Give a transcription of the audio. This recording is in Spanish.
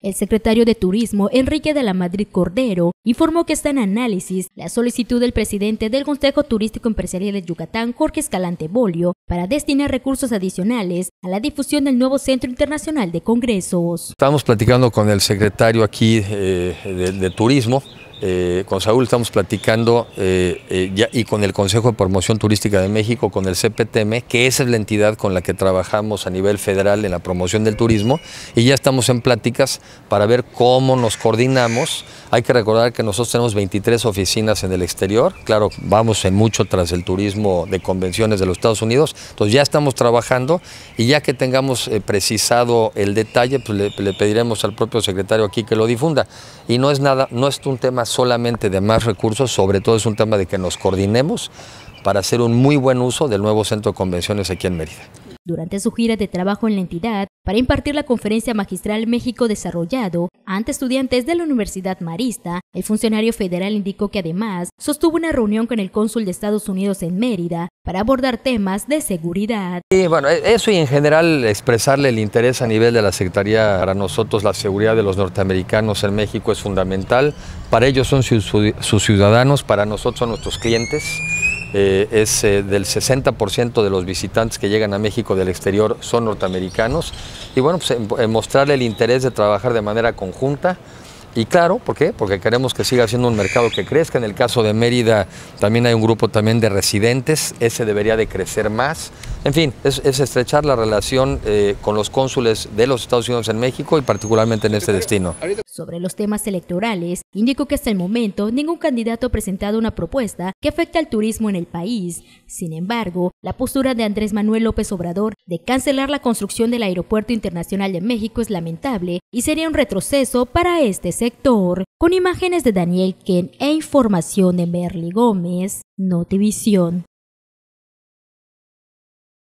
El secretario de Turismo, Enrique de la Madrid Cordero, informó que está en análisis la solicitud del presidente del Consejo Turístico Empresarial de Yucatán, Jorge Escalante Bolio, para destinar recursos adicionales a la difusión del nuevo Centro Internacional de Congresos. Estamos platicando con el secretario aquí eh, de Turismo, eh, con Saúl estamos platicando eh, eh, y con el Consejo de Promoción Turística de México, con el CPTM, que esa es la entidad con la que trabajamos a nivel federal en la promoción del turismo, y ya estamos en pláticas para ver cómo nos coordinamos. Hay que recordar que nosotros tenemos 23 oficinas en el exterior, claro, vamos en mucho tras el turismo de convenciones de los Estados Unidos, entonces ya estamos trabajando y ya que tengamos precisado el detalle, pues le pediremos al propio secretario aquí que lo difunda. Y no es nada, no es un tema solamente de más recursos, sobre todo es un tema de que nos coordinemos para hacer un muy buen uso del nuevo centro de convenciones aquí en Mérida durante su gira de trabajo en la entidad para impartir la conferencia magistral México Desarrollado ante estudiantes de la Universidad Marista, el funcionario federal indicó que además sostuvo una reunión con el cónsul de Estados Unidos en Mérida para abordar temas de seguridad. Y bueno, e-, eso y en general expresarle el interés a nivel de la Secretaría para nosotros la seguridad de los norteamericanos en México es fundamental. Para ellos son sus ciudadanos, para nosotros son nuestros clientes. Eh, es eh, del 60% de los visitantes que llegan a México del exterior son norteamericanos. Y bueno, pues mostrarle el interés de trabajar de manera conjunta. Y claro, ¿por qué? Porque queremos que siga siendo un mercado que crezca. En el caso de Mérida también hay un grupo también de residentes, ese debería de crecer más. En fin, es estrechar la relación eh, con los cónsules de los Estados Unidos en México y particularmente en este destino sobre los temas electorales, indicó que hasta el momento ningún candidato ha presentado una propuesta que afecte al turismo en el país. Sin embargo, la postura de Andrés Manuel López Obrador de cancelar la construcción del Aeropuerto Internacional de México es lamentable y sería un retroceso para este sector. Con imágenes de Daniel Ken e información de Merly Gómez, Notivisión.